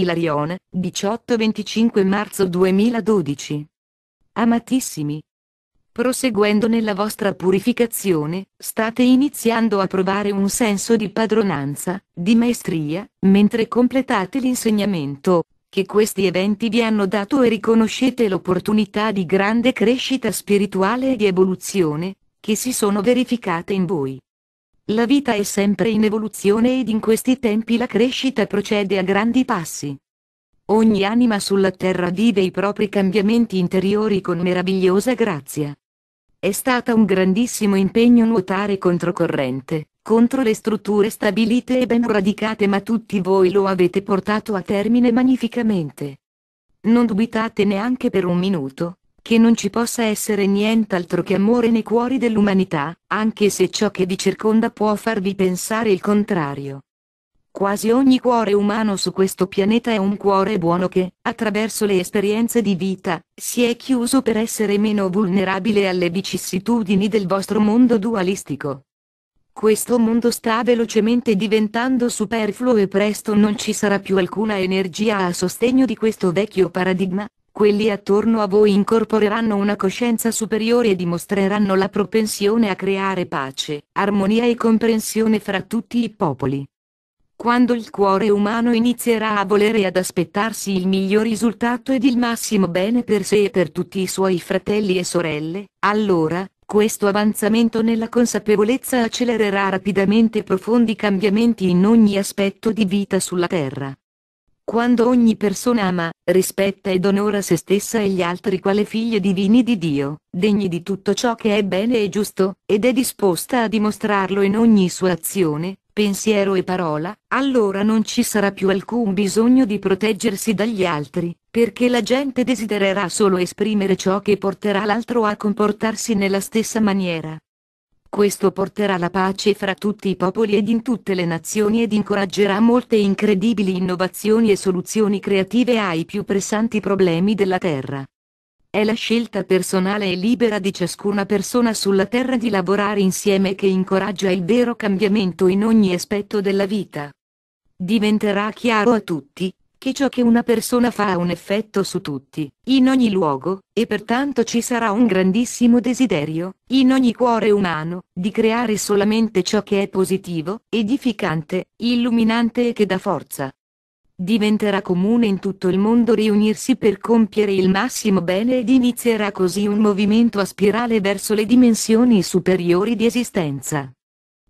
Ilarione, 18-25 marzo 2012. Amatissimi. Proseguendo nella vostra purificazione, state iniziando a provare un senso di padronanza, di maestria, mentre completate l'insegnamento, che questi eventi vi hanno dato e riconoscete l'opportunità di grande crescita spirituale e di evoluzione, che si sono verificate in voi. La vita è sempre in evoluzione ed in questi tempi la crescita procede a grandi passi. Ogni anima sulla terra vive i propri cambiamenti interiori con meravigliosa grazia. È stata un grandissimo impegno nuotare controcorrente, contro le strutture stabilite e ben radicate ma tutti voi lo avete portato a termine magnificamente. Non dubitate neanche per un minuto, che non ci possa essere nient'altro che amore nei cuori dell'umanità, anche se ciò che vi circonda può farvi pensare il contrario. Quasi ogni cuore umano su questo pianeta è un cuore buono che, attraverso le esperienze di vita, si è chiuso per essere meno vulnerabile alle vicissitudini del vostro mondo dualistico. Questo mondo sta velocemente diventando superfluo e presto non ci sarà più alcuna energia a sostegno di questo vecchio paradigma, quelli attorno a voi incorporeranno una coscienza superiore e dimostreranno la propensione a creare pace, armonia e comprensione fra tutti i popoli. Quando il cuore umano inizierà a volere e ad aspettarsi il miglior risultato ed il massimo bene per sé e per tutti i suoi fratelli e sorelle, allora, questo avanzamento nella consapevolezza accelererà rapidamente profondi cambiamenti in ogni aspetto di vita sulla Terra. Quando ogni persona ama, rispetta ed onora se stessa e gli altri quale figlie divini di Dio, degni di tutto ciò che è bene e giusto, ed è disposta a dimostrarlo in ogni sua azione, pensiero e parola, allora non ci sarà più alcun bisogno di proteggersi dagli altri, perché la gente desidererà solo esprimere ciò che porterà l'altro a comportarsi nella stessa maniera. Questo porterà la pace fra tutti i popoli ed in tutte le nazioni ed incoraggerà molte incredibili innovazioni e soluzioni creative ai più pressanti problemi della Terra. È la scelta personale e libera di ciascuna persona sulla Terra di lavorare insieme che incoraggia il vero cambiamento in ogni aspetto della vita. Diventerà chiaro a tutti, che ciò che una persona fa ha un effetto su tutti, in ogni luogo, e pertanto ci sarà un grandissimo desiderio, in ogni cuore umano, di creare solamente ciò che è positivo, edificante, illuminante e che dà forza. Diventerà comune in tutto il mondo riunirsi per compiere il massimo bene ed inizierà così un movimento a spirale verso le dimensioni superiori di esistenza.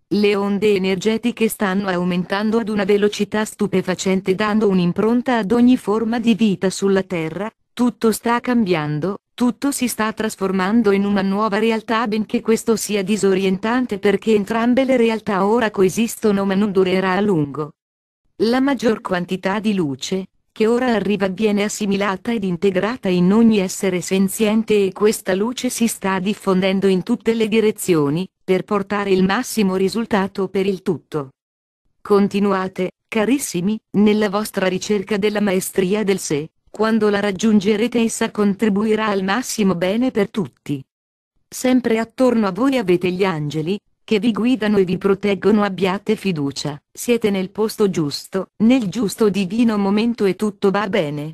Le onde energetiche stanno aumentando ad una velocità stupefacente dando un'impronta ad ogni forma di vita sulla Terra, tutto sta cambiando, tutto si sta trasformando in una nuova realtà benché questo sia disorientante perché entrambe le realtà ora coesistono ma non durerà a lungo. La maggior quantità di luce, che ora arriva viene assimilata ed integrata in ogni essere senziente e questa luce si sta diffondendo in tutte le direzioni, per portare il massimo risultato per il tutto. Continuate, carissimi, nella vostra ricerca della maestria del sé, quando la raggiungerete essa contribuirà al massimo bene per tutti. Sempre attorno a voi avete gli angeli, che vi guidano e vi proteggono abbiate fiducia, siete nel posto giusto, nel giusto divino momento e tutto va bene.